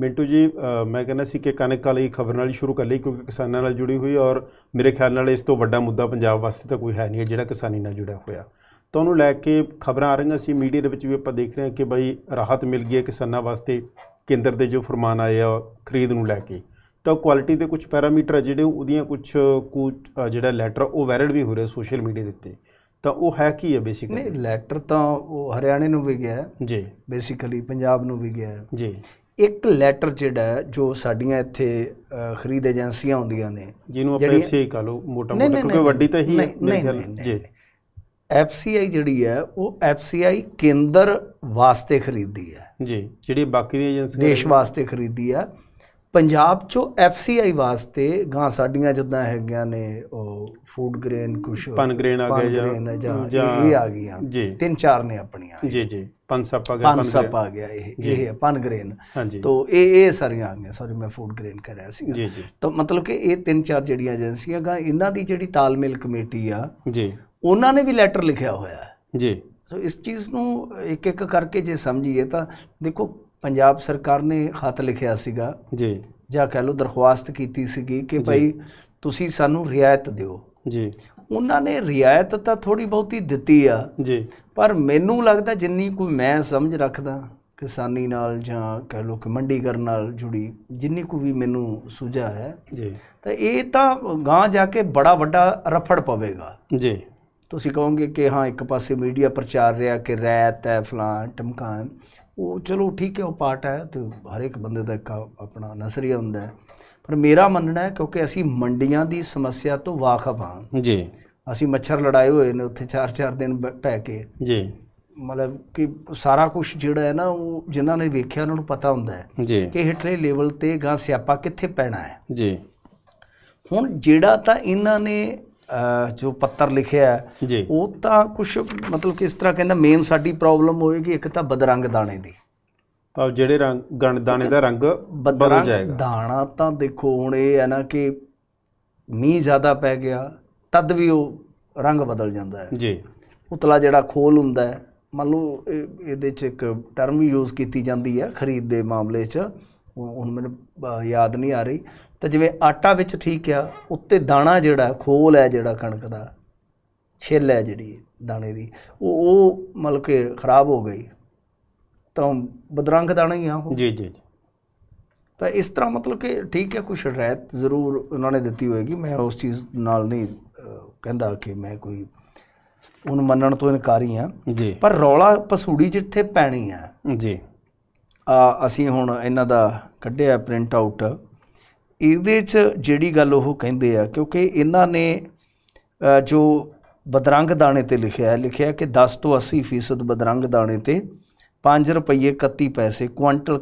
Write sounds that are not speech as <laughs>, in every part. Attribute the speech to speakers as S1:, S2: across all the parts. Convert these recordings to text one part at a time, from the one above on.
S1: ਮਿੰਟੂ ਜੀ ਮੈਂ ਕਹਿੰਦਾ ਸੀ ਕਿ ਕਣਕ ਵਾਲੀ ਖਬਰ ਨਾਲ ਹੀ ਸ਼ੁਰੂ ਕਰ ਲਈ ਕਿਉਂਕਿ ਕਿਸਾਨਾਂ ਨਾਲ ਜੁੜੀ ਹੋਈ ਔਰ ਮੇਰੇ ਖਿਆਲ ਨਾਲ ਇਸ ਤੋਂ ਵੱਡਾ ਮੁੱਦਾ ਪੰਜਾਬ ਵਾਸਤੇ ਤਾਂ ਕੋਈ ਹੈ ਨਹੀਂ ਜਿਹੜਾ ਕਿਸਾਨੀ ਨਾਲ ਜੁੜਿਆ ਹੋਇਆ ਤਾਂ ਉਹਨੂੰ ਲੈ ਕੇ ਖਬਰਾਂ ਆ ਰਹੀਆਂ ਸੀ ਮੀਡੀਆ ਦੇ ਵਿੱਚ ਵੀ ਆਪਾਂ ਦੇਖ ਰਹੇ ਹਾਂ ਕਿ ਬਈ ਰਾਹਤ ਮਿਲ ਗਈ ਹੈ ਕਿਸਾਨਾਂ ਵਾਸਤੇ ਕੇਂਦਰ ਦੇ ਜੋ ਫਰਮਾਨ ਆਏ ਆ ਖਰੀਦ ਨੂੰ ਲੈ ਕੇ ਤਾਂ ਕੁਆਲਿਟੀ ਦੇ ਕੁਝ ਪੈਰਾਮੀਟਰ ਜਿਹੜੇ ਉਹਦੀਆਂ ਕੁਝ ਜਿਹੜਾ ਲੈਟਰ ਉਹ ਵਾਇਰਲ ਵੀ ਹੋ ਰਿਹਾ ਸੋਸ਼ਲ ਮੀਡੀਆ ਦੇ ਉੱਤੇ ਤਾਂ ਉਹ ਹੈ ਕੀ ਹੈ ਬੇਸਿਕਲੀ ਨਹੀਂ ਲੈਟਰ
S2: ਤਾਂ ਉਹ ਹਰਿਆਣੇ ਨੂੰ ਵੀ ਗਿਆ ਜੀ ਬੇਸਿਕਲੀ ਪੰਜਾਬ ਨੂੰ ਵੀ ਗਿਆ ਜੀ ਇੱਕ ਲੈਟਰ ਜਿਹੜਾ ਜੋ ਸਾਡੀਆਂ ਇੱਥੇ ਖਰੀਦ ਏਜੰਸੀਆਂ ਹੁੰਦੀਆਂ ਨੇ ਜਿਹਨੂੰ ਆਪਾਂ ਐਫਸੀਆਈ ਕਹ ਲੋ ਮੋਟਾ ਮੋਟਾ ਕਿਉਂਕਿ ਵੱਡੀ ਤਾਂ ਹੀ ਜੀ ਐਫਸੀਆਈ ਜਿਹੜੀ ਹੈ ਉਹ ਐਫਸੀਆਈ ਕੇਂਦਰ ਵਾਸਤੇ ਖਰੀਦੀ ਹੈ ਜੀ ਜਿਹੜੀ ਬਾਕੀ ਦੀ ਏਜੰਸੀ ਦੇਸ਼ ਵਾਸਤੇ ਖਰੀਦੀ ਆ ਪੰਜਾਬ ਚੋਂ ਐਫਸੀਆਈ ਵਾਸਤੇ ਗਾਂ ਸਾਡੀਆਂ ਜਿੱਦਾਂ ਹੈਗੀਆਂ ਨੇ ਉਹ ਫੂਡ ਗ੍ਰੇਨ ਕੁਸ਼ ਪਨ ਗ੍ਰੇਨ ਆ ਗਿਆ ਜਾਂ ਇਹ ਆ ਗਈਆਂ ਤਿੰਨ ਚਾਰ ਨੇ ਆਪਣੀਆਂ ਜੀ ਜੀ ਪਨਸਪ ਆ ਗਿਆ ਪਨਸਪ ਆ ਗਿਆ ਇਹ ਇਹ ਪਨਗ੍ਰੇਨ ਤੋਂ ਇਹ ਇਹ ਸਾਰੀਆਂ ਆ ਗਈਆਂ ਸੌਰੀ ਮੈਂ ਫੂਡ ਗ੍ਰੇਨ ਕਰ ਰਿਹਾ ਸੀ ਜੀ ਜੀ ਤਾਂ ਮਤਲਬ ਕਿ ਇਹ ਤਿੰਨ ਚਾਰ ਜਿਹੜੀਆਂ ਏਜੰਸੀਆਂ ਗਾ ਇਹਨਾਂ ਦੀ ਜਿਹੜੀ ਤਾਲਮੇਲ ਕਮੇਟੀ ਆ ਜੀ ਉਹਨਾਂ ਨੇ ਵੀ ਲੈਟਰ ਲਿਖਿਆ ਹੋਇਆ ਜੀ ਸੋ ਇਸ ਚੀਜ਼ ਨੂੰ ਇੱਕ ਇੱਕ ਕਰਕੇ ਜੇ ਸਮਝੀਏ ਤਾਂ ਦੇਖੋ ਪੰਜਾਬ ਸਰਕਾਰ ਨੇ ਖਤ ਲਿਖਿਆ ਸੀਗਾ ਜੀ ਜਾਂ ਕਹਿ ਲਓ ਦਰਖਾਸਤ ਕੀਤੀ ਸੀਗੀ ਕਿ ਭਾਈ ਤੁਸੀਂ ਸਾਨੂੰ ਰਿਆਇਤ ਦਿਓ ਜੀ ਉਹਨਾਂ ਨੇ ਰਿਆਇਤ ਤਾਂ ਥੋੜੀ ਬਹੁਤੀ ਦਿੱਤੀ ਆ ਜੀ ਪਰ ਮੈਨੂੰ ਲੱਗਦਾ ਜਿੰਨੀ ਕੋਈ ਮੈਂ ਸਮਝ ਰੱਖਦਾ ਕਿਸਾਨੀ ਨਾਲ ਜਾਂ ਕਹ ਲੋ ਕਿ ਕਰਨ ਨਾਲ ਜੁੜੀ ਜਿੰਨੀ ਕੋ ਵੀ ਮੈਨੂੰ ਸੁਝਾ ਹੈ ਜੀ ਤਾਂ ਇਹ ਤਾਂ ਗਾਂ ਜਾ ਕੇ ਬੜਾ ਵੱਡਾ ਰਫੜ ਪਵੇਗਾ ਜੀ ਤੁਸੀਂ ਕਹੋਗੇ ਕਿ ਹਾਂ ਇੱਕ ਪਾਸੇ ਮੀਡੀਆ ਪ੍ਰਚਾਰ ਰਿਹਾ ਕਿ ਰੈਤ ਹੈ ਫਲਾਂ ਟਮਕਾਂ ਉਹ ਚਲੋ ਠੀਕ ਹੈ ਉਹ ਪਾਰਟ ਹੈ ਤੇ ਹਰ ਇੱਕ ਬੰਦੇ ਦਾ ਆਪਣਾ ਨਸਰੀਆ ਹੁੰਦਾ ਹੈ ਪਰ ਮੇਰਾ ਮੰਨਣਾ ਹੈ ਕਿਉਂਕਿ ਅਸੀਂ ਮੰਡੀਆਂ ਦੀ ਸਮੱਸਿਆ ਤੋਂ ਵਾਕਿਫ ਹਾਂ ਜੀ ਅਸੀਂ ਮੱਛਰ ਲੜਾਏ ਹੋਏ ਨੇ ਉੱਥੇ 4-4 ਦਿਨ ਪੈ ਕੇ ਜੀ ਮਤਲਬ ਕਿ ਸਾਰਾ ਕੁਝ ਜਿਹੜਾ ਹੈ ਨਾ ਉਹ ਜਿਨ੍ਹਾਂ ਨੇ ਵੇਖਿਆ ਉਹਨਾਂ ਨੂੰ ਪਤਾ ਹੁੰਦਾ
S3: ਹੈ ਕਿ
S2: ਹਿਟਲੇ ਲੈਵਲ ਤੇ ਗਾਂ ਸਿਆਪਾ ਕਿੱਥੇ ਪੈਣਾ ਹੈ ਜੀ ਹੁਣ ਜਿਹੜਾ ਤਾਂ ਇਹਨਾਂ ਨੇ ਜੋ ਪੱਤਰ ਲਿਖਿਆ ਉਹ ਤਾਂ ਕੁਝ ਮਤਲਬ ਕਿ ਇਸ ਤਰ੍ਹਾਂ ਕਹਿੰਦਾ ਮੇਨ ਸਾਡੀ ਪ੍ਰੋਬਲਮ ਹੋਏਗੀ ਇੱਕ ਤਾਂ ਬਦਰੰਗ ਦਾਣੇ ਦੀ ਤਾਂ ਜਿਹੜੇ ਰੰਗ ਗਣ ਦਾਣੇ ਦਾ ਰੰਗ ਬਦਲ ਜਾਏਗਾ ਦਾਣਾ ਤਾਂ ਦੇਖੋ ਹੁਣ ਇਹ ਹੈ ਨਾ ਕਿ ਮੀਂਹ ਜ਼ਿਆਦਾ ਪੈ ਗਿਆ ਤਦ ਵੀ ਉਹ ਰੰਗ ਬਦਲ ਜਾਂਦਾ ਹੈ ਜੀ ਉਤਲਾ ਜਿਹੜਾ ਖੋਲ ਹੁੰਦਾ ਹੈ ਮੰਨ ਲਓ ਇਹਦੇ 'ਚ ਇੱਕ ਟਰਮ ਯੂਜ਼ ਕੀਤੀ ਜਾਂਦੀ ਹੈ ਖਰੀਦ ਦੇ ਮਾਮਲੇ 'ਚ ਹੁਣ ਮੈਨੂੰ ਯਾਦ ਨਹੀਂ ਆ ਰਹੀ ਤਾਂ ਜਿਵੇਂ ਆਟਾ ਵਿੱਚ ਠੀਕ ਆ ਉੱਤੇ ਦਾਣਾ ਜਿਹੜਾ ਖੋਲ ਹੈ ਜਿਹੜਾ ਕਣਕ ਦਾ ਛਿੱਲ ਹੈ ਜਿਹੜੀ ਦਾਣੇ ਦੀ ਉਹ ਉਹ ਮਤਲਬ ਕਿ ਖਰਾਬ ਹੋ ਗਈ ਤਾਂ ਬਦਰੰਗ ਦਾਣਾ ਹੀ ਆ ਉਹ ਜੀ ਜੀ ਜੀ ਤਾਂ ਇਸ ਤਰ੍ਹਾਂ ਮਤਲਬ ਕਿ ਠੀਕ ਹੈ ਕੁਝ ਰਹਿਤ ਜ਼ਰੂਰ ਉਹਨਾਂ ਨੇ ਦਿੱਤੀ ਹੋਏਗੀ ਮੈਂ ਉਸ ਚੀਜ਼ ਨਾਲ ਨਹੀਂ ਕਹਿੰਦਾ ਕਿ ਮੈਂ ਕੋਈ ਉਹਨ ਮੰਨਣ ਤੋਂ ਇਨਕਾਰੀ ਆ ਜੀ ਪਰ ਰੌਲਾ ਪਸੂੜੀ ਜਿੱਥੇ ਪੈਣੀ ਆ ਜੀ ਆ ਅਸੀਂ ਹੁਣ ਇਹਨਾਂ ਦਾ ਕੱਢਿਆ ਪ੍ਰਿੰਟ ਆਊਟ ਇਹਦੇ 'ਚ ਜਿਹੜੀ ਗੱਲ ਉਹ ਕਹਿੰਦੇ ਆ ਕਿਉਂਕਿ ਇਹਨਾਂ ਨੇ ਜੋ ਬਦਰੰਗ ਦਾਣੇ ਤੇ ਲਿਖਿਆ ਹੈ ਲਿਖਿਆ ਕਿ 10 ਤੋਂ 80% ਬਦਰੰਗ ਦਾਣੇ ਤੇ 5 ਰੁਪਏ 31 ਪੈਸੇ ਕੁਆਂਟਲ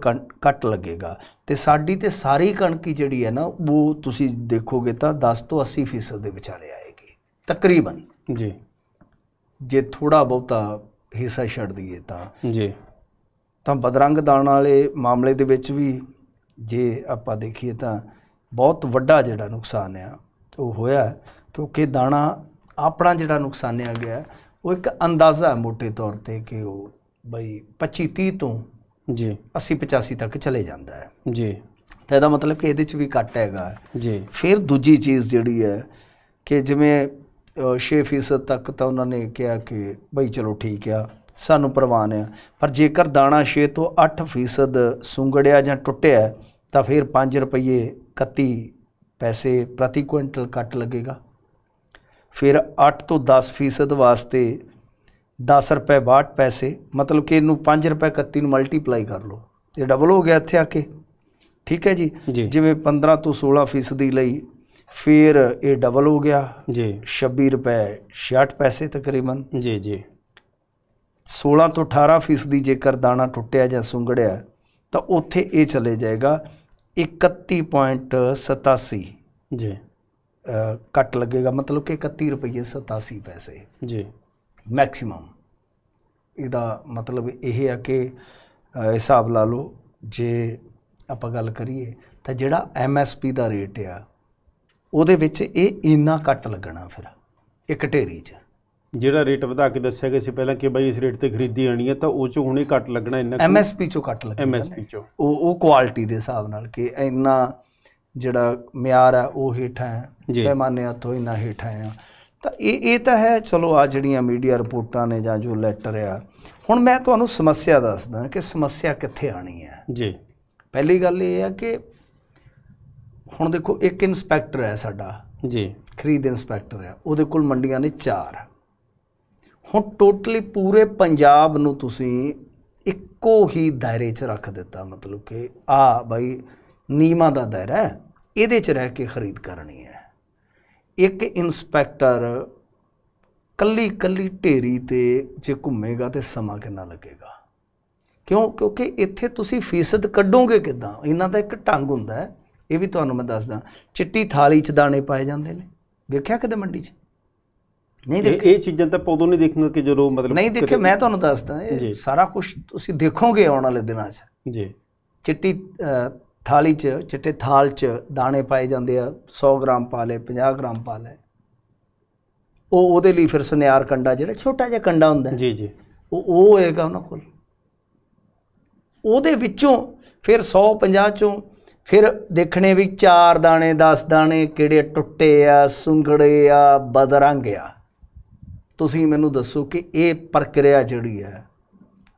S2: ਕੱਟ ਲੱਗੇਗਾ ਤੇ ਸਾਡੀ ਤੇ ਸਾਰੀ ਕਣਕ ਜਿਹੜੀ ਹੈ ਨਾ ਉਹ ਤੁਸੀਂ ਦੇਖੋਗੇ ਤਾਂ 10 ਤੋਂ 80% ਦੇ ਵਿਚਾਰੇ ਆਏਗੀ ਤਕਰੀਬਨ ਜੀ ਜੇ ਥੋੜਾ ਬਹੁਤਾ ਹਿੱਸਾ ਛੱਡ ਦਈਏ ਤਾਂ ਜੀ ਤਾਂ ਬਦਰੰਗ ਦਾਣ ਵਾਲੇ ਮਾਮਲੇ ਦੇ ਵਿੱਚ ਵੀ ਜੇ ਆਪਾਂ ਦੇਖੀਏ ਤਾਂ ਬਹੁਤ ਵੱਡਾ ਜਿਹੜਾ ਨੁਕਸਾਨ ਆ ਉਹ ਹੋਇਆ ਕਿਉਂਕਿ ਦਾਣਾ ਆਪਣਾ ਜਿਹੜਾ ਨੁਕਸਾਨਿਆ ਗਿਆ ਉਹ ਇੱਕ ਅੰਦਾਜ਼ਾ ਹੈ ਮੋٹے ਤੌਰ ਤੇ ਕਿ ਉਹ ਬਈ 25 30 ਤੋਂ ਜੀ 80 85 ਤੱਕ ਚਲੇ ਜਾਂਦਾ ਹੈ ਜੀ ਤਾਂ ਇਹਦਾ ਮਤਲਬ ਕਿ ਇਹਦੇ ਚ ਵੀ ਕੱਟ ਹੈਗਾ ਜੀ ਫਿਰ ਦੂਜੀ ਚੀਜ਼ ਜਿਹੜੀ ਹੈ ਕਿ ਜਿਵੇਂ 6% ਤੱਕ ਤਾਂ ਉਹਨਾਂ ਨੇ ਕਿਹਾ ਕਿ ਬਈ ਚਲੋ ਠੀਕ ਆ ਸਾਨੂੰ ਪ੍ਰਵਾਨ ਆ ਪਰ ਜੇਕਰ ਦਾਣਾ 6 ਤੋਂ 8% ਸੁੰਗੜਿਆ ਜਾਂ ਟੁੱਟਿਆ ਤਾਂ ਫਿਰ 5 ਰੁਪਏ 31 ਪੈਸੇ ਪ੍ਰਤੀ ਕੁਇੰਟਲ ਕੱਟ ਲੱਗੇਗਾ ਫਿਰ 8 ਤੋਂ 10% ਵਾਸਤੇ 10 ਰੁਪਏ 62 ਪੈਸੇ ਮਤਲਬ ਕਿ ਇਹਨੂੰ 5 ਰੁਪਏ 31 ਨੂੰ ਮਲਟੀਪਲਾਈ ਕਰ ਲਓ ਇਹ ਡਬਲ ਹੋ ਗਿਆ ਇੱਥੇ ਆ ਕੇ ਠੀਕ ਹੈ ਜੀ ਜਿਵੇਂ 15 ਤੋਂ 16% ਦੀ ਲਈ ਫਿਰ ਇਹ ਡਬਲ ਹੋ ਗਿਆ ਜੀ 26 ਰੁਪਏ 66 ਪੈਸੇ ਤਕਰੀਬਨ ਜੀ ਜੀ 16 ਤੋਂ 18% ਫੀਸਦੀ ਜੇਕਰ ਦਾਣਾ ਟੁੱਟਿਆ ਜਾਂ ਸੁੰਗੜਿਆ ਤਾਂ ਉੱਥੇ ਇਹ ਚਲੇ ਜਾਏਗਾ 31.87 ਜੀ ਕੱਟ ਲੱਗੇਗਾ ਮਤਲਬ ਕਿ 31 ਰੁਪਏ 87 ਪੈਸੇ ਜੀ ਮੈਕਸਿਮਮ ਇਹਦਾ ਮਤਲਬ ਇਹ ਆ ਕਿ ਹਿਸਾਬ ਲਾ ਲਓ ਜੇ ਆਪਾਂ ਗੱਲ ਕਰੀਏ ਤਾਂ ਜਿਹੜਾ ਐਮਐਸਪੀ ਦਾ ਰੇਟ ਆ ਉਹਦੇ ਵਿੱਚ ਇਹ ਇੰਨਾ ਕੱਟ ਲੱਗਣਾ ਫਿਰ ਇੱਕ ਢੇਰੀ 'ਚ
S1: ਜਿਹੜਾ ਰੇਟ ਵਧਾ ਕੇ ਦੱਸਿਆ ਗਿਆ ਸੀ ਪਹਿਲਾਂ ਕਿ ਬਾਈ ਇਸ ਰੇਟ ਤੇ ਖਰੀਦੀ ਆਣੀ ਹੈ ਤਾਂ ਉਹ ਚੋਂ ਹੁਣੇ ਕੱਟ ਲੱਗਣਾ ਇੰਨਾ ਐਮਐਸਪੀ ਚੋਂ
S2: ਕੱਟ ਲੱਗਣਾ ਐਮਐਸਪੀ ਚੋਂ ਉਹ ਉਹ ਕੁਆਲਿਟੀ ਦੇ ਹਿਸਾਬ ਨਾਲ ਕਿ ਇੰਨਾ ਜਿਹੜਾ ਮਿਆਰ ਆ ਉਹ ਹੀਠਾ ਹੈ ਪੈਮਾਨੇ ਹੱਥੋਂ ਇੰਨਾ ਹੀਠਾ ਹੈ ਤਾਂ ਇਹ ਇਹ ਤਾਂ ਹੈ ਚਲੋ ਆ ਜਿਹੜੀਆਂ ਮੀਡੀਆ ਰਿਪੋਰਟਾਂ ਨੇ ਜਾਂ ਜੋ ਲੈਟਰ ਆ ਹੁਣ ਮੈਂ ਤੁਹਾਨੂੰ ਸਮੱਸਿਆ ਦੱਸਦਾ ਕਿ ਸਮੱਸਿਆ ਕਿੱਥੇ ਆਣੀ ਹੈ ਜੀ ਪਹਿਲੀ ਗੱਲ ਇਹ ਹੈ ਕਿ ਹੁਣ ਦੇਖੋ ਇੱਕ ਇਨਸਪੈਕਟਰ ਹੈ ਸਾਡਾ ਜੀ ਖਰੀਦ ਇਨਸਪੈਕਟਰ ਹੈ ਉਹਦੇ ਕੋਲ ਮੰਡੀਆਂ ਨੇ 4 ਹੁਣ ਟੋਟਲੀ ਪੂਰੇ ਪੰਜਾਬ ਨੂੰ ਤੁਸੀਂ ਇੱਕੋ ਹੀ ਦਾਇਰੇ 'ਚ ਰੱਖ ਦਿੱਤਾ ਮਤਲਬ ਕਿ ਆ ਬਾਈ ਨੀਮਾ ਦਾ ਦਾਇਰਾ ਇਹਦੇ 'ਚ ਰਹਿ ਕੇ ਖਰੀਦ ਕਰਨੀ ਹੈ ਇੱਕ ਇਨਸਪੈਕਟਰ ਕੱਲੀ ਕੱਲੀ ਢੇਰੀ ਤੇ ਜੇ ਘੁੰਮੇਗਾ ਤੇ ਸਮਾਂ ਕਿੰਨਾ ਲੱਗੇਗਾ ਕਿਉਂ ਕਿਉਂਕਿ ਇੱਥੇ ਤੁਸੀਂ ਫੀਸਦ ਕੱਢੋਗੇ ਕਿਦਾਂ ਇਹਨਾਂ ਦਾ ਇੱਕ ਢੰਗ ਹੁੰਦਾ ਹੈ ਇਹ ਵੀ ਤੁਹਾਨੂੰ ਮੈਂ ਦੱਸਦਾ ਚਿੱਟੀ ਥਾਲੀ 'ਚ ਦਾਣੇ ਪਾਏ ਜਾਂਦੇ ਨੇ ਵੇਖਿਆ ਕਿਤੇ ਮੰਡੀ 'ਚ ਨਹੀਂ ਦੇਖ ਇਹ ਚੀਜ਼ਾਂ ਤਾਂ ਪੌਦੋਂ ਨਹੀਂ ਦੇਖੂਗਾ ਕਿ ਜਦੋਂ ਮਤਲਬ ਨਹੀਂ ਦੇਖੇ ਮੈਂ ਤੁਹਾਨੂੰ ਦੱਸਦਾ ਇਹ ਸਾਰਾ ਕੁਝ ਤੁਸੀਂ ਦੇਖੋਗੇ ਆਉਣ ਵਾਲੇ ਦਿਨਾਂ 'ਚ ਜੀ ਚਿੱਟੀ ਥਾਲੀ 'ਚ ਚਿੱਟੇ ਥਾਲ 'ਚ ਦਾਣੇ ਪਾਏ ਜਾਂਦੇ ਆ 100 ਗ੍ਰਾਮ ਪਾ ਲੈ 50 ਗ੍ਰਾਮ ਪਾ ਲੈ ਉਹ ਉਹਦੇ ਲਈ ਫਿਰ ਸੁਨਿਆਰ ਕੰਡਾ ਜਿਹੜਾ ਛੋਟਾ ਜਿਹਾ ਕੰਡਾ ਹੁੰਦਾ ਜੀ ਜੀ ਉਹ ਉਹ ਹੈਗਾ ਉਹਨਾਂ ਕੋਲ ਉਹਦੇ ਵਿੱਚੋਂ ਫਿਰ 150 ਚੋਂ ਫਿਰ ਦੇਖਣੇ ਵੀ ਚਾਰ ਦਾਣੇ 10 ਦਾਣੇ ਕਿਹੜੇ ਟੁੱਟੇ ਆ ਸੁੰਗੜੇ ਆ ਬਦਰੰਗ ਆ ਤੁਸੀਂ ਮੈਨੂੰ ਦੱਸੋ ਕਿ ਇਹ ਪ੍ਰਕਿਰਿਆ ਜਿਹੜੀ ਹੈ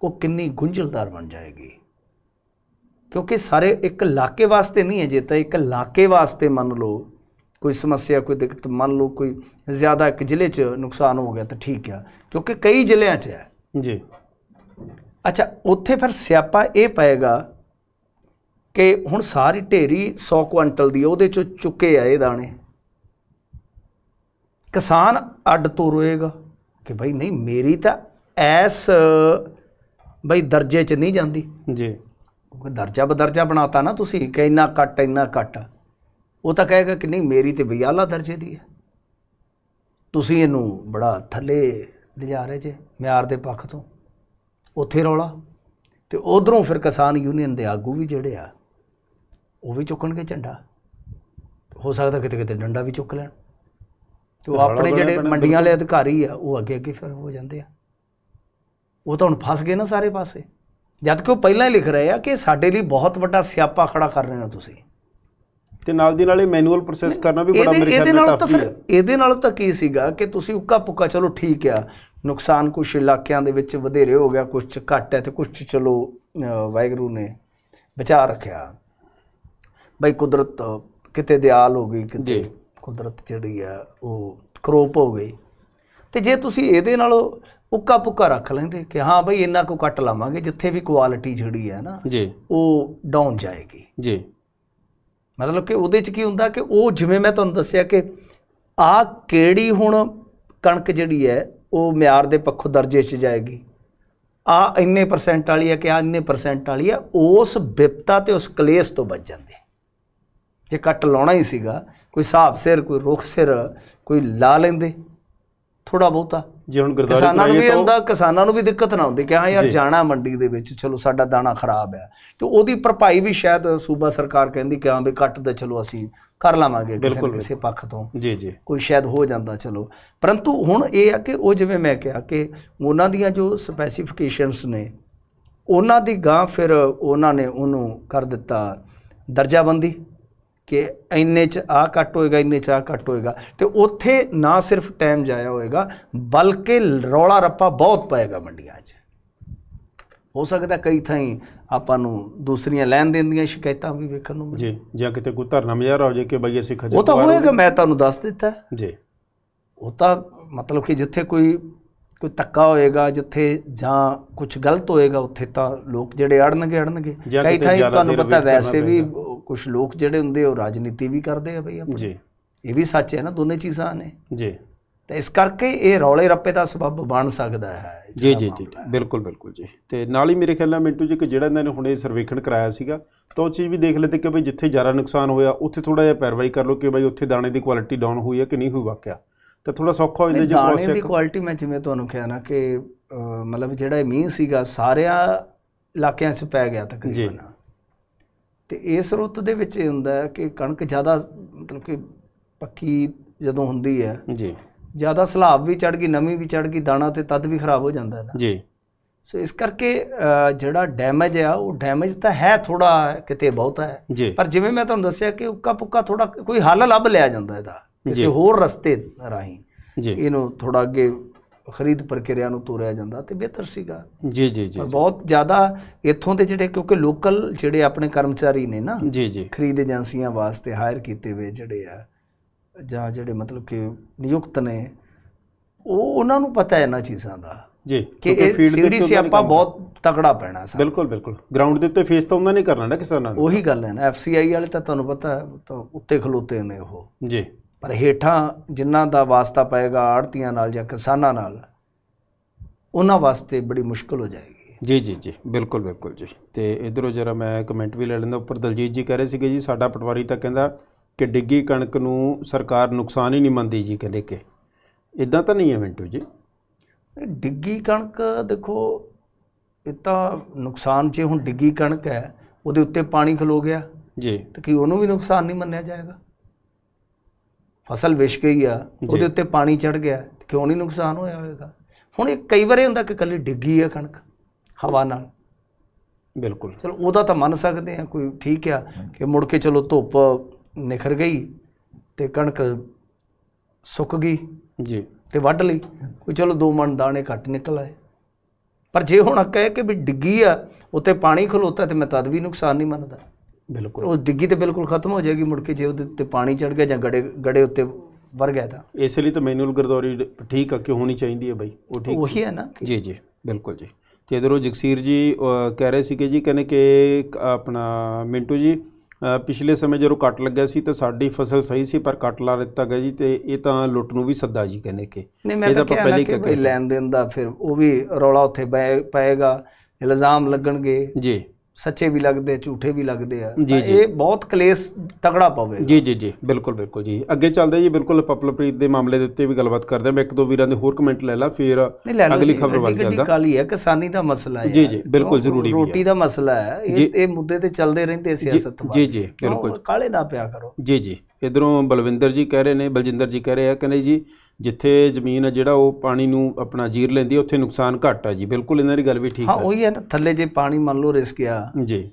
S2: ਉਹ ਕਿੰਨੀ ਗੁੰਝਲਦਾਰ ਬਣ ਜਾਏਗੀ ਕਿਉਂਕਿ ਸਾਰੇ ਇੱਕ ਇਲਾਕੇ ਵਾਸਤੇ ਨਹੀਂ ਹੈ ਜੇ ਤਾਂ ਇੱਕ ਇਲਾਕੇ ਵਾਸਤੇ ਮੰਨ ਲਓ ਕੋਈ ਸਮੱਸਿਆ ਕੋਈ ਦਿੱਕਤ ਮੰਨ ਲਓ ਕੋਈ ਜ਼ਿਆਦਾ ਇੱਕ ਜ਼ਿਲ੍ਹੇ 'ਚ ਨੁਕਸਾਨ ਹੋ ਗਿਆ ਤਾਂ ਠੀਕ ਆ ਕਿਉਂਕਿ ਕਈ ਜ਼ਿਲ੍ਹਿਆਂ 'ਚ ਹੈ ਜੀ ਅੱਛਾ ਉੱਥੇ ਫਿਰ ਸਿਆਪਾ ਇਹ ਪਏਗਾ ਕਿ ਹੁਣ ਸਾਰੀ ਢੇਰੀ 100 ਕੁਇੰਟਲ ਦੀ ਉਹਦੇ 'ਚੋਂ ਚੁੱਕੇ ਆ ਇਹ ਦਾਣੇ ਕਿਸਾਨ ਅੱਡ ਤੋਂ ਰੋਏਗਾ ਕਿ ਭਾਈ ਨਹੀਂ ਮੇਰੀ ਤਾਂ ਐਸ ਭਾਈ ਦਰਜੇ 'ਚ ਨਹੀਂ ਜਾਂਦੀ ਜੀ ਕਿਉਂਕਿ ਦਰਜਾ ਬਦਰਜਾ ਬਣਾਤਾ ਨਾ ਤੁਸੀਂ ਕਿ ਇੰਨਾ ਕੱਟ ਇੰਨਾ ਕੱਟ ਉਹ ਤਾਂ ਕਹੇਗਾ ਕਿ ਨਹੀਂ ਮੇਰੀ ਤੇ ਬਈ ਆਲਾ ਦਰਜੇ ਦੀ ਹੈ ਤੁਸੀਂ ਇਹਨੂੰ ਬੜਾ ਥੱਲੇ ਲਿਜਾ ਰਹੇ ਜੇ ਮਿਆਰ ਦੇ ਪੱਖ ਤੋਂ ਉੱਥੇ ਰੌਲਾ ਤੇ ਉਧਰੋਂ ਫਿਰ ਕਿਸਾਨ ਯੂਨੀਅਨ ਦੇ ਆਗੂ ਵੀ ਜਿਹੜੇ ਆ ਉਹ ਵੀ ਚੁੱਕਣਗੇ ਝੰਡਾ ਹੋ ਸਕਦਾ ਕਿਤੇ ਕਿਤੇ ਡੰਡਾ ਵੀ ਚੁੱਕ ਲੈਣ
S1: ਤੇ ਉਹ ਆਪਣੇ ਜਿਹੜੇ ਮੰਡੀਆਂ ਵਾਲੇ
S2: ਅਧਿਕਾਰੀ ਆ ਉਹ ਅੱਗੇ ਅੱਗੇ ਫਿਰ ਹੋ ਜਾਂਦੇ ਆ ਉਹ ਤਾਂ ਹੁਣ ਫਸ ਗਏ ਨਾ ਸਾਰੇ ਪਾਸੇ ਜਦ ਕਿ ਉਹ ਪਹਿਲਾਂ ਹੀ ਲਿਖ ਰਹੇ ਆ ਕਿ ਸਾਡੇ ਲਈ ਬਹੁਤ ਵੱਡਾ ਸਿਆਪਾ ਖੜਾ ਕਰ ਰਹੇ ਹੋ ਤੁਸੀਂ ਤੇ ਨਾਲ ਦੀ ਨਾਲ ਇਹ ਮੈਨੂਅਲ ਪ੍ਰੋਸੈਸ ਕਰਨਾ ਵੀ ਬੜਾ ਮੇਰੇ ਖਿਆਲ ਨਾਲ ਤਾਂ ਫਿਰ ਇਹਦੇ ਨਾਲ ਤਾਂ ਕੀ ਸੀਗਾ ਕਿ ਤੁਸੀਂ ਉੱਕਾ ਪੁੱਕਾ ਚਲੋ ਠੀਕ ਆ ਨੁਕਸਾਨ ਕੁਝ ਇਲਾਕਿਆਂ ਦੇ ਵਿੱਚ ਵਧੇਰੇ ਹੋ ਗਿਆ ਕੁਝ ਘੱਟ ਹੈ ਤੇ ਕੁਝ ਚਲੋ ਵਾਇਗਰੂ ਨੇ ਵਿਚਾਰ ਰੱਖਿਆ ਬਈ ਕੁਦਰਤ ਕਿਤੇ ਦਿਆਲ ਹੋ ਗਈ ਕਿਤੇ ਕੁਦਰਤ ਜਿਹੜੀ ਆ ਉਹ ਕਰੋਪ ਹੋ ਗਈ ਤੇ ਜੇ ਤੁਸੀਂ ਇਹਦੇ ਨਾਲ ਉੱਕਾ ਪੁੱਕਾ ਰੱਖ ਲੈਂਦੇ ਕਿ ਹਾਂ ਭਾਈ ਇੰਨਾ ਕੋ ਕੱਟ ਲਾਵਾਂਗੇ ਜਿੱਥੇ ਵੀ ਕੁਆਲਿਟੀ ਜਿਹੜੀ ਹੈ ਨਾ ਜੀ ਉਹ ਡਾਊਨ ਜਾਏਗੀ ਜੀ ਮਤਲਬ ਕਿ ਉਹਦੇ ਚ ਕੀ ਹੁੰਦਾ ਕਿ ਉਹ ਜਿਵੇਂ ਮੈਂ ਤੁਹਾਨੂੰ ਦੱਸਿਆ ਕਿ ਆ ਕਿਹੜੀ ਹੁਣ ਕਣਕ ਜਿਹੜੀ ਹੈ ਉਹ ਮਿਆਰ ਦੇ ਪੱਖੋਂ ਦਰਜੇ 'ਚ ਜਾਏਗੀ ਆ ਇੰਨੇ ਪਰਸੈਂਟ ਵਾਲੀ ਹੈ ਕਿ ਆ ਇੰਨੇ ਪਰਸੈਂਟ ਵਾਲੀ ਹੈ ਉਸ ਵਿਪਤਾ ਤੇ ਉਸ ਕਲੇਸ਼ ਤੋਂ ਬਚ ਜਾਂਦੇ ਜੇ ਕੱਟ ਲਾਉਣਾ ਹੀ ਸੀਗਾ ਕੋਈ ਸਾਫ ਸਿਰ ਕੋਈ ਰੁਖ ਸਿਰ ਕੋਈ ਲਾ ਲੈਂਦੇ ਥੋੜਾ ਬਹੁਤਾ ਜੇ ਹੁਣ ਗਰਦਾਰੀ ਕਿਸਾਨਾਂ ਨੂੰ ਵੀ ਹੁੰਦਾ ਕਿਸਾਨਾਂ ਨੂੰ ਵੀ ਦਿੱਕਤ ਨਾ ਹੁੰਦੀ ਕਿ ਹਾਂ ਯਾਰ ਜਾਣਾ ਮੰਡੀ ਦੇ ਵਿੱਚ ਚਲੋ ਸਾਡਾ ਦਾਣਾ ਖਰਾਬ ਹੈ ਤੇ ਉਹਦੀ ਭਰਪਾਈ ਵੀ ਸ਼ਾਇਦ ਸੂਬਾ ਸਰਕਾਰ ਕਹਿੰਦੀ ਕਿ ਹਾਂ ਵੀ ਕੱਟ ਦੇ ਚਲੋ ਅਸੀਂ ਕਰ ਲਾਵਾਂਗੇ ਕਿਸੇ ਕਿਸੇ ਪੱਖ ਤੋਂ ਜੀ ਜੀ ਕੋਈ ਸ਼ਾਇਦ ਹੋ ਜਾਂਦਾ ਚਲੋ ਪਰੰਤੂ ਹੁਣ ਇਹ ਆ ਕਿ ਉਹ ਜਿਵੇਂ ਮੈਂ ਕਿਹਾ ਕਿ ਉਹਨਾਂ ਦੀਆਂ ਜੋ ਸਪੈਸੀਫਿਕੇਸ਼ਨਸ ਨੇ ਉਹਨਾਂ ਦੀ ਗਾਂ ਫਿਰ ਉਹਨਾਂ ਨੇ ਉਹਨੂੰ ਕਰ ਦਿੱਤਾ ਦਰਜਾਬੰਦੀ ਕਿ ਇੰਨੇ ਚ ਆ ਕੱਟ ਹੋਏਗਾ ਇੰਨੇ ਚ ਆ ਕੱਟ ਹੋਏਗਾ ਤੇ ਉੱਥੇ ਨਾ ਸਿਰਫ ਟਾਈਮ ਜਾਇਆ ਹੋਏਗਾ ਬਲਕਿ ਰੌਲਾ ਰੱਪਾ ਬਹੁਤ ਪਏਗਾ ਮੰਡੀਆਂ 'ਚ ਹੋ ਸਕਦਾ ਕਈ ਥਾਈਂ ਆਪਾਂ ਨੂੰ ਦੂਸਰੀਆਂ ਲੈਣ ਦੇਣ ਦੀਆਂ ਸ਼ਿਕਾਇਤਾਂ ਵੀ ਵੇਖਣ ਨੂੰ ਜੀ ਜਾਂ ਕਿਤੇ ਕੋਈ ਧਰਨਾ ਮਜਾਰਾ ਹੋ ਜੇ ਕਿ ਬਈ ਅਸੀਂ ਖਜਾ ਉਹ ਤਾਂ ਹੋਏਗਾ ਮੈਂ ਤੁਹਾਨੂੰ ਦੱਸ ਦਿੱਤਾ ਜੀ ਉਹ ਤਾਂ ਮਤਲਬ ਕਿ ਜਿੱਥੇ ਕੋਈ ਕੋਈ ਤੱਕਾ ਹੋਏਗਾ ਜਿੱਥੇ ਜਾਂ ਕੁਝ ਗਲਤ ਹੋਏਗਾ ਉੱਥੇ ਤਾਂ ਲੋਕ ਜਿਹੜੇ ਅੜਨਗੇ ਅੜਨਗੇ ਕਈ ਥਾਈਂ ਤੁਹਾਨੂੰ ਪਤਾ ਵੈਸੇ ਵੀ ਕੁਝ ਲੋਕ ਜਿਹੜੇ ਹੁੰਦੇ ਉਹ ਰਾਜਨੀਤੀ ਵੀ ਕਰਦੇ ਆ ਬਈ ਆਪਣੀ ਜੀ ਇਹ ਵੀ ਸੱਚ ਹੈ ਨਾ ਦੋਨੇ ਚੀਜ਼ਾਂ ਨੇ ਜੀ ਤਾਂ ਇਸ ਕਰਕੇ ਇਹ ਰੌਲੇ ਰੱਪੇ ਦਾ ਸਬਬ ਬਣ ਸਕਦਾ ਹੈ
S1: ਜੀ ਜੀ ਜੀ ਬਿਲਕੁਲ ਬਿਲਕੁਲ ਜੀ ਤੇ ਨਾਲ ਹੀ ਮੇਰੇ ਖਿਆਲ ਨਾਲ ਮਿੰਟੂ ਜੀ ਕਿ ਜਿਹੜਾ ਇਹਨਾਂ ਨੇ ਹੁਣ ਇਹ ਸਰਵੇਖਣ ਕਰਾਇਆ ਸੀਗਾ ਤਾਂ ਉਹ ਚੀਜ਼ ਵੀ ਦੇਖ ਲੈਤੇ ਕਿ ਬਈ ਜਿੱਥੇ ਜ਼ਿਆਦਾ ਨੁਕਸਾਨ ਹੋਇਆ ਉੱਥੇ ਥੋੜਾ ਜਿਹਾ ਪੈਰਵਾਈ ਕਰ ਲਓ ਕਿ ਬਈ ਉੱਥੇ ਦਾਣੇ ਦੀ ਕੁਆਲਿਟੀ ਡਾਊਨ ਹੋਈ ਹੈ ਕਿ ਨਹੀਂ ਹੋਈ ਵਾਕਿਆ ਤਾਂ ਥੋੜਾ ਸੌਖਾ ਹੋ ਜਾਂਦਾ ਜੇ ਦਾਣੇ ਦੀ
S2: ਕੁਆਲਿਟੀ ਮੈਂ ਜਿਵੇਂ ਤੁਹਾਨੂੰ ਕਿਹਾ ਨਾ ਕਿ ਮਤਲਬ ਜਿਹੜਾ ਇਹ ਮੀਂਹ ਸੀਗਾ ਸਾਰਿਆਂ ਇਲਾਕਿਆਂ 'ਚ ਪੈ ਗਿਆ ਤਕਰੀਬਨ ਤੇ ਇਸ ਰੁੱਤ ਦੇ ਵਿੱਚ ਇਹ ਹੁੰਦਾ ਕਿ ਕਣਕ ਜ਼ਿਆਦਾ ਮਤਲਬ ਕਿ ਪੱਕੀ ਜਦੋਂ ਹੁੰਦੀ ਹੈ ਜੀ ਜ਼ਿਆਦਾ ਸਲਾਬ ਵੀ ਚੜ ਗਈ ਨਮੀ ਵੀ ਚੜ ਗਈ ਦਾਣਾ ਤੇ ਤਦ ਵੀ ਖਰਾਬ ਹੋ ਜਾਂਦਾ ਹੈ ਜੀ ਸੋ ਇਸ ਕਰਕੇ ਜਿਹੜਾ ਡੈਮੇਜ ਆ ਉਹ ਡੈਮੇਜ ਤਾਂ ਹੈ ਥੋੜਾ ਕਿਤੇ ਬਹੁਤਾ ਹੈ ਪਰ ਜਿਵੇਂ ਮੈਂ ਤੁਹਾਨੂੰ ਦੱਸਿਆ ਕਿ ਉੱਕਾ ਪੁੱਕਾ ਥੋੜਾ ਕੋਈ ਹੱਲ ਲੱਭ ਲਿਆ ਜਾਂਦਾ ਇਹਦਾ ਕਿਸੇ ਹੋਰ ਰਸਤੇ ਰਾਹੀਂ ਇਹਨੂੰ ਥੋੜਾ ਅੱਗੇ ਖਰੀਦ ਪ੍ਰਕਿਰਿਆ ਨੂੰ ਤੋਰਿਆ ਜਾਂਦਾ ਤੇ ਬਿਹਤਰ ਸੀਗਾ ਜੀ ਜੀ ਜੀ ਬਹੁਤ ਜ਼ਿਆਦਾ ਇੱਥੋਂ ਦੇ ਜਿਹੜੇ ਕਿਉਂਕਿ ਲੋਕਲ ਜਿਹੜੇ ਆਪਣੇ ਕਰਮਚਾਰੀ ਨੇ ਨਾ ਜੀ ਜੀ ਖਰੀਦ ਏਜੰਸੀਆਂ ਵਾਸਤੇ ਹਾਇਰ ਕੀਤੇ ਹੋਏ ਜਿਹੜੇ ਆ ਜਾਂ ਜਿਹੜੇ ਮਤਲਬ ਕਿ ਨਿਯੁਕਤ ਨੇ ਉਹ ਉਹਨਾਂ ਨੂੰ ਪਤਾ ਹੈ ਇਹਨਾਂ ਚੀਜ਼ਾਂ ਦਾ ਜੀ ਇਹ ਫੀਲਡ ਦੇ ਉੱਤੇ ਆਪਾਂ ਬਹੁਤ ਤਕੜਾ ਪੈਣਾ ਸਾ ਬਿਲਕੁਲ ਬਿਲਕੁਲ ਗਰਾਊਂਡ ਦੇ ਉੱਤੇ ਫੇਸ ਤਾਂ ਉਹਨਾਂ ਨੇ ਕਰਨਾ ਨਾ ਕਿਸਾਨਾਂ ਨਾਲ ਉਹੀ ਗੱਲ ਹੈ ਨਾ ਐਫਸੀਆਈ ਵਾਲੇ ਤਾਂ ਤੁਹਾਨੂੰ ਪਤਾ ਹੈ ਉੱਤੇ ਖਲੋਤੇ ਨੇ ਉਹ ਜੀ ਪਰ ਹੇਠਾਂ ਜਿਨ੍ਹਾਂ ਦਾ ਵਾਸਤਾ ਪਏਗਾ ਆੜਤੀਆਂ ਨਾਲ ਜਾਂ ਕਿਸਾਨਾਂ ਨਾਲ ਉਹਨਾਂ ਵਾਸਤੇ ਬੜੀ ਮੁਸ਼ਕਲ ਹੋ ਜਾਏਗੀ
S1: ਜੀ ਜੀ ਜੀ ਬਿਲਕੁਲ ਬਿਲਕੁਲ ਜੀ ਤੇ ਇਧਰੋਂ ਜਰਾ ਮੈਂ ਕਮੈਂਟ ਵੀ ਲੈ ਲੈਂਦਾ ਉੱਪਰ ਦਲਜੀਤ ਜੀ ਕਹਿ ਰਹੇ ਸੀਗੇ ਜੀ ਸਾਡਾ ਪਟਵਾਰੀ ਤਾਂ ਕਹਿੰਦਾ ਕਿ ਡਿੱਗੀ ਕਣਕ ਨੂੰ ਸਰਕਾਰ ਨੁਕਸਾਨ ਹੀ ਨਹੀਂ ਮੰਨਦੀ ਜੀ
S2: ਕਹਿੰਦੇ ਕਿ ਇਦਾਂ ਤਾਂ ਨਹੀਂ ਹੈ ਮਿੰਟੂ ਜੀ ਡਿੱਗੀ ਕਣਕ ਦੇਖੋ ਇਹ ਤਾਂ ਨੁਕਸਾਨ ਜੇ ਹੁਣ ਡਿੱਗੀ ਕਣਕ ਹੈ ਉਹਦੇ ਉੱਤੇ ਪਾਣੀ ਖਲੋ ਗਿਆ ਜੀ ਤੇ ਕੀ ਉਹਨੂੰ ਵੀ ਨੁਕਸਾਨ ਨਹੀਂ ਮੰਨਿਆ ਜਾਏਗਾ ਫਸਲ ਵਿਛ ਗਈ ਆ ਉਹਦੇ ਉੱਤੇ ਪਾਣੀ ਚੜ ਗਿਆ ਕਿਉਂ ਨਹੀਂ ਨੁਕਸਾਨ ਹੋਇਆ ਹੋਵੇਗਾ ਹੁਣ ਇਹ ਕਈ ਵਾਰੇ ਹੁੰਦਾ ਕਿ ਕੱਲੀ ਡਿੱਗੀ ਆ ਕਣਕ ਹਵਾ ਨਾਲ ਬਿਲਕੁਲ ਚਲੋ ਉਹਦਾ ਤਾਂ ਮੰਨ ਸਕਦੇ ਆ ਕੋਈ ਠੀਕ ਆ ਕਿ ਮੁੜ ਕੇ ਚਲੋ ਧੁੱਪ ਨਿਖਰ ਗਈ ਤੇ ਕਣਕ ਸੁੱਕ ਗਈ ਜੀ ਤੇ ਵੱਢ ਲਈ ਕੋਈ ਚਲੋ ਦੋ ਮਣ ਦਾਣੇ ਘੱਟ ਨਿਕਲ ਆਏ ਪਰ ਜੇ ਹੁਣ ਕਹੇ ਕਿ ਵੀ ਡਿੱਗੀ ਆ ਉੱਤੇ ਪਾਣੀ ਖਲੋਤਾ ਤੇ ਮੈਂ ਤਦ ਵੀ ਨੁਕਸਾਨ ਨਹੀਂ ਮੰਨਦਾ ਬਿਲਕੁਲ ਉਹ ਡਿੱਗੀ ਤੇ ਬਿਲਕੁਲ ਖਤਮ ਹੋ ਜਾਏਗੀ ਮੁੜ ਕੇ ਜੇ ਉਹਦੇ ਉੱਤੇ ਪਾਣੀ ਚੜ ਗਿਆ ਜਾਂ ਗੜੇ ਗੜੇ ਉੱਤੇ ਵਰ ਗਿਆ ਤਾਂ
S1: ਇਸ ਲਈ ਤਾਂ ਮੈਨੂਅਲ ਗਰਦੌਰੀ ਠੀਕ ਆ ਕਿ ਹੋਣੀ ਚਾਹੀਦੀ ਹੈ ਬਾਈ ਉਹ ਠੀਕ ਉਹੀ ਹੈ ਨਾ ਜੀ ਜੀ ਬਿਲਕੁਲ ਜੀ ਤੇ ਇਧਰੋਂ ਜਗਸੀਰ ਜੀ ਕਹਿ ਰਹੇ ਸੀ ਕਿ ਜੀ ਕਹਿੰਦੇ ਕਿ ਆਪਣਾ ਮਿੰਟੂ ਜੀ ਪਿਛਲੇ ਸਮੇਂ ਜਦੋਂ ਕੱਟ ਲੱਗਿਆ ਸੀ ਤਾਂ ਸਾਡੀ ਫਸਲ ਸਹੀ ਸੀ ਪਰ ਕੱਟ ਲਾ ਦਿੱਤਾ ਗਿਆ ਜੀ ਤੇ ਇਹ ਤਾਂ ਲੁੱਟ ਨੂੰ ਵੀ ਸੱਦਾ ਜੀ ਕਹਿੰਦੇ ਕਿ ਇਹ ਤਾਂ ਕਿਹਾ ਕਿ ਲੈਣ
S2: ਦੇਣ ਦਾ ਫਿਰ ਉਹ ਵੀ ਰੌਲਾ ਉੱਥੇ ਪਏਗਾ ਇਲਜ਼ਾਮ ਲੱਗਣਗੇ ਜੀ ਸੱਚੇ ਵੀ ਲੱਗਦੇ ਝੂਠੇ ਵੀ ਲੱਗਦੇ ਆ ਇਹ
S1: ਬਹੁਤ ਕਲੇਸ਼ ਤਗੜਾ ਪਵੇ ਜੀ ਜੀ ਜੀ ਬਿਲਕੁਲ ਬਿਲਕੁਲ ਜੀ
S2: ਅੱਗੇ ਚੱਲਦੇ ਜੀ ਬਿਲਕੁਲ ਪਪਲਪ੍ਰੀਤ ਦੇ ਮਾਮਲੇ ਦੇ ਉੱਤੇ ਵੀ ਗੱਲਬਾਤ ਕਰਦੇ ਆ ਮੈਂ ਇੱਕ ਦੋ ਵੀਰਾਂ ਦੇ ਹੋਰ ਕਮੈਂਟ ਲੈ ਲਾ ਫਿਰ ਅਗਲੀ ਖਬਰ ਵੱਲ ਚੱਲਦਾ ਕਾਲੀ ਹੈ ਕਿਸਾਨੀ ਦਾ ਮਸਲਾ ਹੈ ਜੀ ਜੀ ਬਿਲਕੁਲ ਜ਼ਰੂਰੀ ਹੈ ਰੋਟੀ ਦਾ ਮਸਲਾ ਹੈ ਇਹ ਇਹ ਮੁੱਦੇ ਤੇ ਚੱਲਦੇ ਰਹਿੰਦੇ ਸਿਆਸਤ ਵਾਲੇ ਜੀ ਜੀ ਬਿਲਕੁਲ ਕਾਲੇ ਨਾ ਪਿਆ ਕਰੋ
S1: ਜੀ ਜੀ ਇਧਰੋਂ ਬਲਵਿੰਦਰ ਜੀ ਕਹਿ ਰਹੇ ਨੇ ਬਲਜਿੰਦਰ ਜੀ ਕਹਿ ਰਹੇ ਆ ਕਹਿੰਦੇ ਜੀ ਜਿੱਥੇ ਜ਼ਮੀਨ ਹੈ ਜਿਹੜਾ ਉਹ ਪਾਣੀ ਨੂੰ ਆਪਣਾ ਜੀਰ ਲੈਂਦੀ ਉੱਥੇ ਨੁਕਸਾਨ ਘੱਟ ਹੈ ਜੀ ਬਿਲਕੁਲ ਇਹਨਾਂ ਦੀ ਗੱਲ ਵੀ ਠੀਕ ਹੈ ਹਾਂ ਉਹੀ ਹੈ ਨਾ
S2: ਥੱਲੇ ਜੇ ਪਾਣੀ ਮੰਨ ਲਓ ਰਿਸ ਗਿਆ ਜੀ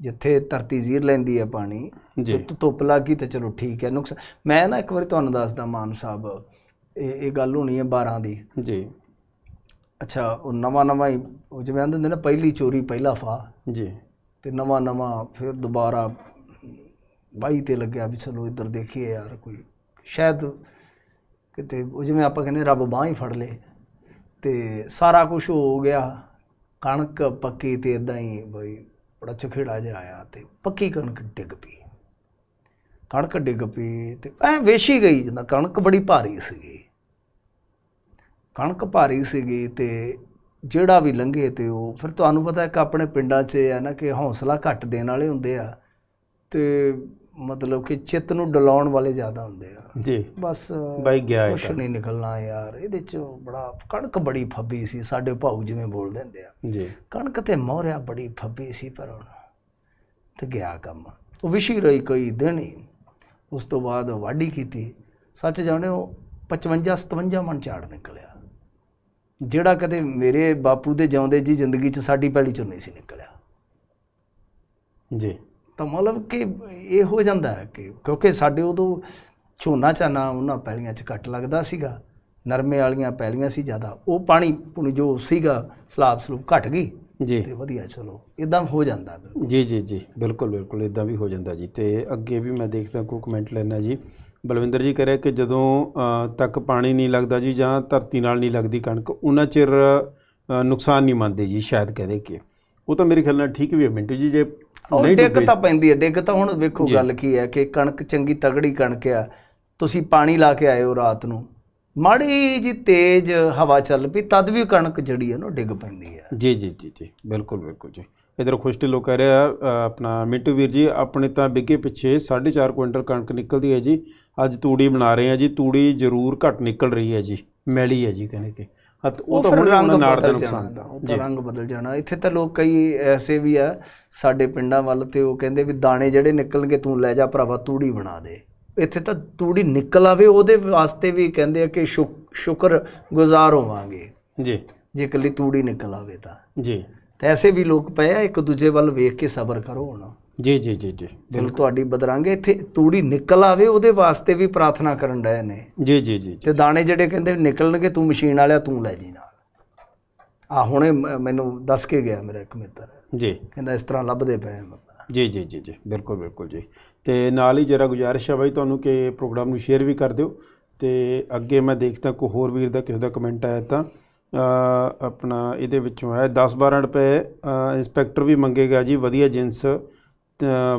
S2: ਜਿੱਥੇ ਧਰਤੀ ਜ਼ੀਰ ਲੈਂਦੀ ਹੈ ਪਾਣੀ ਜੀ ਧੁੱਪ ਲੱਗੀ ਤਾਂ ਚਲੋ ਠੀਕ ਹੈ ਨੁਕਸਾਨ ਮੈਂ ਨਾ ਇੱਕ ਵਾਰੀ ਤੁਹਾਨੂੰ ਦੱਸਦਾ ਮਾਨ ਸਾਹਿਬ ਇਹ ਇਹ ਗੱਲ ਹੋਣੀ ਹੈ 12 ਦੀ ਜੀ ਅੱਛਾ ਉਹ ਨਵਾਂ ਨਵਾਂ ਹੀ ਉਹ ਜਿਵੇਂ ਆਂਦੇ ਹੁੰਦੇ ਨਾ ਪਹਿਲੀ ਚੋਰੀ ਪਹਿਲਾ ਫਾ ਜੀ ਤੇ ਨਵਾਂ ਨਵਾਂ ਫਿਰ ਦੁਬਾਰਾ ਬਾਈ ਤੇ ਲੱਗਿਆ ਵੀ ਚਲੋ ਇੱਧਰ ਦੇਖੀਏ ਯਾਰ ਕੋਈ ਸ਼ਾਇਦ ਕਿਤੇ ਜਿਵੇਂ ਆਪਾਂ ਕਹਿੰਦੇ ਰੱਬ ਬਾਹ ਹੀ ਫੜ ਲੇ ਤੇ ਸਾਰਾ ਕੁਝ ਹੋ ਗਿਆ ਕਣਕ ਪੱਕੀ ਤੇ ਇਦਾਂ ਹੀ ਬਈ ਬੜਾ ਚਖੇੜਾ ਜਿਹਾ ਆਇਆ ਤੇ ਪੱਕੀ ਕਣਕ ਡਿੱਗ ਪਈ ਕਣਕ ਡਿੱਗ ਪਈ ਤੇ ਐ ਵੇਸ਼ੀ ਗਈ ਜਿੰਦਾ ਕਣਕ ਬੜੀ ਭਾਰੀ ਸੀਗੀ ਕਣਕ ਭਾਰੀ ਸੀਗੀ ਤੇ ਜਿਹੜਾ ਵੀ ਲੰਘੇ ਤੇ ਉਹ ਫਿਰ ਤੁਹਾਨੂੰ ਪਤਾ ਹੈ ਕਿ ਆਪਣੇ ਪਿੰਡਾਂ 'ਚ ਹੈ ਨਾ ਕਿ ਹੌਸਲਾ ਘੱਟ ਦੇਣ ਵਾਲੇ ਹੁੰਦੇ ਆ ਤੇ ਮਤਲਬ ਕਿ ਚਿੱਤ ਨੂੰ ਡਲਾਉਣ ਵਾਲੇ ਜ਼ਿਆਦਾ ਹੁੰਦੇ ਆ ਜੀ ਬਸ ਬਾਈ ਗਿਆ ਇਹ ਕੁਛ ਨਹੀਂ ਨਿਕਲਣਾ ਯਾਰ ਇਹਦੇ ਚ ਬੜਾ ਕਣਕ ਬੜੀ ਫੱਬੀ ਸੀ ਸਾਡੇ ਭਾਉ ਜਿਵੇਂ ਬੋਲ ਦਿੰਦੇ ਆ ਜੀ ਕਣਕ ਤੇ ਮੋਹਰਿਆ ਬੜੀ ਫੱਬੀ ਸੀ ਪਰ ਹੁਣ ਤੇ ਗਿਆ ਕੰਮ ਉਹ ਵਿਸ਼ੀ ਰਹੀ ਕੋਈ ਦਿਨ ਉਸ ਤੋਂ ਬਾਅਦ ਵਾਢੀ ਕੀਤੀ ਸੱਚ ਜਾਣਿਓ 55 57 ਮਣ ਝਾੜ ਨਿਕਲਿਆ ਜਿਹੜਾ ਕਦੇ ਮੇਰੇ ਬਾਪੂ ਦੇ ਜਿਉਂਦੇ ਜੀ ਜ਼ਿੰਦਗੀ 'ਚ ਸਾਡੀ ਪੈਲੀ 'ਚੋਂ ਨਹੀਂ ਸੀ ਨਿਕਲਿਆ ਜੀ ਤਾਂ ਮਤਲਬ ਕਿ ਇਹ ਹੋ ਜਾਂਦਾ ਹੈ ਕਿ ਕਿਉਂਕਿ ਸਾਡੇ ਉਦੋਂ ਝੋਨਾ ਝਾਨਾ ਉਹਨਾਂ ਪਹਿਲੀਆਂ 'ਚ ਘੱਟ ਲੱਗਦਾ ਸੀਗਾ ਨਰਮੇ ਵਾਲੀਆਂ ਪਹਿਲੀਆਂ ਸੀ ਜ਼ਿਆਦਾ ਉਹ ਪਾਣੀ ਪੁਣ ਜੋ ਸੀਗਾ ਸਲਾਬ ਸਲੂਬ ਘਟ ਗਈ ਜੀ ਤੇ ਵਧੀਆ ਚਲੋ ਇਦਾਂ ਹੋ ਜਾਂਦਾ
S1: ਜੀ ਜੀ ਜੀ ਬਿਲਕੁਲ ਬਿਲਕੁਲ ਇਦਾਂ ਵੀ ਹੋ ਜਾਂਦਾ ਜੀ ਤੇ ਅੱਗੇ ਵੀ ਮੈਂ ਦੇਖਦਾ ਕੋ ਕਮੈਂਟ ਲੈਣਾ ਜੀ ਬਲਵਿੰਦਰ ਜੀ ਕਰਿਆ ਕਿ ਜਦੋਂ ਤੱਕ ਪਾਣੀ ਨਹੀਂ ਲੱਗਦਾ ਜੀ ਜਾਂ ਧਰਤੀ ਨਾਲ ਨਹੀਂ ਲੱਗਦੀ ਕਣਕ ਉਹਨਾਂ ਚਿਰ ਨੁਕਸਾਨ ਨਹੀਂ ਮੰਨਦੇ ਜੀ ਸ਼ਾਇਦ ਕਹਦੇ ਕਿ
S2: ਉਹ ਤਾਂ ਮੇਰੇ ਖਿਆਲ ਨਾਲ ਠੀਕ ਵੀ ਹੈ ਮਿੰਟੂ ਜੀ ਜੇ ਨਹੀਂ ਡਿੱਗ ਤਾਂ ਪੈਂਦੀ ਹੈ ਡਿੱਗ ਤਾਂ ਹੁਣ ਵੇਖੋ ਗੱਲ ਕੀ ਹੈ ਕਿ ਕਣਕ ਚੰਗੀ ਤਗੜੀ ਕਣਕ ਆ ਤੁਸੀਂ ਪਾਣੀ ਲਾ ਕੇ ਆਏ ਹੋ ਰਾਤ ਨੂੰ ਮਾੜੀ ਜੀ ਤੇਜ਼ ਹਵਾ ਚੱਲ ਪਈ ਤਦ ਵੀ ਕਣਕ ਜੜੀ ਹੈ ਨਾ ਡਿੱਗ ਪੈਂਦੀ ਹੈ
S1: ਜੀ ਜੀ ਜੀ ਜੀ ਬਿਲਕੁਲ ਬਿਲਕੁਲ ਜੀ ਇਧਰ ਤੇ ਲੋਕ ਕਹਿ ਰਿਹਾ ਆਪਣਾ ਮਿੰਟੂ ਵੀਰ ਜੀ ਆਪਣੇ ਤਾਂ ਬਿੱਗੇ ਪਿੱਛੇ 4.5 ਕੁਇੰਟਲ ਕਣਕ ਨਿਕਲਦੀ ਹੈ ਜੀ ਅੱਜ ਤੂੜੀ ਬਣਾ ਰਹੇ ਆ ਜੀ ਤੂੜੀ ਜ਼ਰੂਰ ਘਟ ਨਿਕਲ ਰਹੀ ਹੈ ਜੀ ਮੈਲੀ ਹੈ ਜੀ ਕਹਿੰਦੇ ਕਿ ਉਹ ਤਾਂ ਹੁਣ ਰੰਗ ਨਾੜ ਦੇ ਨੁਕਸਾਨ ਦਾ ਉਹ ਤਾਂ ਰੰਗ
S2: ਬਦਲ ਜਾਣਾ ਇੱਥੇ ਤਾਂ ਲੋਕ ਕਈ ਐਸੇ ਵੀ ਆ ਸਾਡੇ ਪਿੰਡਾਂ ਵੱਲ ਤੇ ਉਹ ਕਹਿੰਦੇ ਵੀ ਦਾਣੇ ਜਿਹੜੇ ਨਿਕਲਣਗੇ ਤੂੰ ਲੈ ਜਾ ਭਰਾਵਾ ਤੂੜੀ ਬਣਾ ਦੇ ਇੱਥੇ ਤਾਂ ਤੂੜੀ ਨਿਕਲ ਆਵੇ ਉਹਦੇ ਵਾਸਤੇ ਵੀ ਕਹਿੰਦੇ ਆ ਕਿ ਸ਼ੁਕਰ ਗੁਜ਼ਾਰ ਹੋਵਾਂਗੇ ਜੀ ਜੇ ਇਕੱਲੀ ਤੂੜੀ ਨਿਕਲ ਆਵੇ ਤਾਂ ਜੀ ਤੇ ਐਸੇ ਵੀ ਲੋਕ ਪਏ ਆ ਇੱਕ ਦੂਜੇ ਵੱਲ ਵੇਖ ਕੇ ਸਬਰ ਕਰੋ ਹੁਣ
S3: ਜੀ ਜੀ ਜੀ ਜੀ ਬਿਲਕੁਲ
S2: ਤੁਹਾਡੀ ਬਦਰਾਂਗੇ ਇੱਥੇ ਤੂੜੀ ਨਿਕਲ ਆਵੇ ਉਹਦੇ ਵਾਸਤੇ ਵੀ ਪ੍ਰਾਰਥਨਾ ਕਰਨ ਡਏ ਨੇ ਜੀ ਜੀ ਜੀ ਤੇ ਦਾਣੇ ਜਿਹੜੇ ਕਹਿੰਦੇ ਨਿਕਲਣਗੇ ਤੂੰ ਮਸ਼ੀਨ ਵਾਲਿਆ ਤੂੰ ਲੈ ਜੀ ਨਾਲ ਆ ਹੁਣੇ ਮੈਨੂੰ ਦੱਸ ਕੇ ਗਿਆ ਮੇਰਾ ਇੱਕ ਮਿੱਤਰ ਜੀ ਕਹਿੰਦਾ ਇਸ ਤਰ੍ਹਾਂ ਲੱਭਦੇ ਪਏ
S1: ਜੀ ਜੀ ਜੀ ਜੀ ਬਿਲਕੁਲ ਬਿਲਕੁਲ ਜੀ ਤੇ ਨਾਲ ਹੀ ਜਰਾ ਗੁਜ਼ਾਰਿਸ਼ ਹੈ ਬਾਈ ਤੁਹਾਨੂੰ ਕਿ ਪ੍ਰੋਗਰਾਮ ਨੂੰ ਸ਼ੇਅਰ ਵੀ ਕਰ ਦਿਓ ਤੇ ਅੱਗੇ ਮੈਂ ਦੇਖਦਾ ਕੋ ਹੋਰ ਵੀਰ ਦਾ ਕਿਸੇ ਦਾ ਕਮੈਂਟ ਆਇਆ ਤਾਂ ਆਪਣਾ ਇਹਦੇ ਵਿੱਚੋਂ ਹੈ 10 12 ਰੁਪਏ ਇੰਸਪੈਕਟਰ ਵੀ ਮੰਗੇਗਾ ਜੀ ਵਧੀਆ ਜਿੰਸ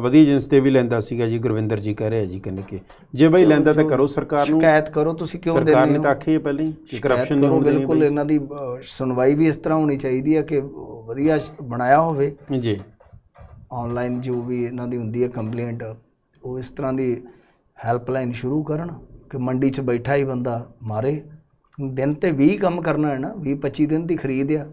S1: ਵਧੀਆ ਜਿੰਸ ਤੇ ਵੀ ਲੈਂਦਾ ਸੀਗਾ ਜੀ ਗੁਰਵਿੰਦਰ ਜੀ ਕਹਿ ਰਿਹਾ ਜੀ ਕਹਿੰਦੇ ਕਿ ਜੇ ਬਈ ਲੈਂਦਾ ਤਾਂ ਕਰੋ ਸਰਕਾਰ ਨੂੰ ਸ਼ਿਕਾਇਤ
S2: ਕਰੋ ਤੁਸੀਂ ਕਿਉਂ ਦੇ ਹੋ ਸਰਕਾਰ ਨੇ ਤਾਂ ਆਖੀ ਹੈ ਪਹਿਲੀ ਕਿ ਕਰਪਸ਼ਨ ਨੂੰ ਬਿਲਕੁਲ ਇਹਨਾਂ ਦੀ ਸੁਣਵਾਈ ਵੀ ਇਸ ਤਰ੍ਹਾਂ ਹੋਣੀ ਚਾਹੀਦੀ ਹੈ ਕਿ ਵਧੀਆ ਬਣਾਇਆ ਹੋਵੇ ਜੀ ਆਨਲਾਈਨ ਜੋ ਵੀ ਇਹਨਾਂ ਦੀ ਹੁੰਦੀ ਹੈ ਕੰਪਲੇਂਟ ਉਹ ਇਸ ਤਰ੍ਹਾਂ ਦੀ ਹੈਲਪਲਾਈਨ ਸ਼ੁਰੂ ਕਰਨ ਕਿ ਮੰਡੀ 'ਚ ਬੈਠਾ ਹੀ ਬੰਦਾ ਮਾਰੇ ਦਿਨ ਤੇ 20 ਕੰਮ ਕਰਨਾ ਹੈ ਨਾ 20 25 ਦਿਨ ਦੀ ਖਰੀਦ ਆ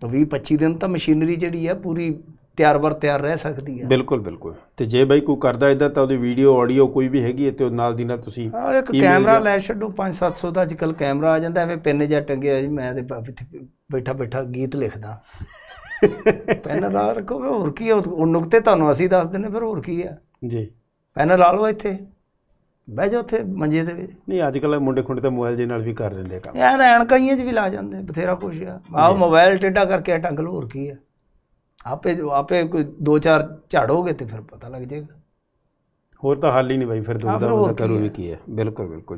S2: ਤਾਂ 20 25 ਦਿਨ ਤਾਂ ਮਸ਼ੀਨਰੀ ਜਿਹੜੀ ਆ ਪੂਰੀ ਤਿਆਰ ਵਰ ਤਿਆਰ ਰਹਿ ਸਕਦੀ ਹੈ
S1: ਬਿਲਕੁਲ ਬਿਲਕੁਲ ਤੇ ਜੇ ਬਾਈ ਕੋਈ ਕਰਦਾ ਇਦਾਂ ਤਾਂ ਉਹਦੀ ਵੀਡੀਓ ਆਡੀਓ ਕੋਈ ਵੀ ਹੈਗੀ ਤੇ ਉਹ ਨਾਲ ਦੀ ਨਾਲ ਤੁਸੀਂ ਹਾਂ ਇੱਕ ਕੈਮਰਾ ਲੈ
S2: ਛੱਡੋ 5-700 ਦਾ ਅੱਜਕੱਲ ਕੈਮਰਾ ਆ ਜਾਂਦਾ ਐਵੇਂ ਪੈਨ ਜਾਂ ਟੰਗਿਆ ਜੀ ਮੈਂ ਤੇ ਬੈਠਾ ਬੈਠਾ ਗੀਤ ਲਿਖਦਾ <laughs> ਪੈਨ ਲਾ ਰੱਖੋ ਹੋਰ ਕੀ ਉਹ ਨੁਕਤੇ ਤੁਹਾਨੂੰ ਅਸੀਂ ਦੱਸ ਦਿੰਨੇ ਫਿਰ ਹੋਰ ਕੀ ਆ ਜੀ ਪੈਨ ਲਾ ਲਓ ਇੱਥੇ ਬਹਿ ਜਾ ਉੱਥੇ ਮੰਜੇ ਤੇ ਨਹੀਂ ਅੱਜਕੱਲ ਮੁੰਡੇ ਖੁੰਡੇ ਤਾਂ ਮੋਬਾਈਲ ਜੇ ਨਾਲ ਵੀ ਕਰ ਲੈਂਦੇ ਕੰਮ ਇਹ ਤਾਂ ਐਨਕਾਂ ਹੀ 'ਚ ਵੀ ਲਾ ਜਾਂਦੇ ਬਥੇਰਾ ਕੁਝ ਆ ਆਹ ਮੋਬਾਈਲ ਟੇਡਾ ਕਰਕੇ ਟੰਗ ਲੋ ਹੋਰ ਕੀ ਆ ਆਪੇ ਆਪੇ ਕੋਈ ਦੋ ਚਾਰ ਝਾੜੋਗੇ ਤੇ ਫਿਰ ਪਤਾ ਲੱਗ ਜਾਏਗਾ
S1: ਹੋਰ ਤਾਂ ਹੱਲ ਹੀ ਨਹੀਂ ਬਾਈ ਫਿਰ ਦੁੱਧ ਦਾ ਕਰੂ ਵੀ ਕੀ ਹੈ ਬਿਲਕੁਲ ਬਿਲਕੁਲ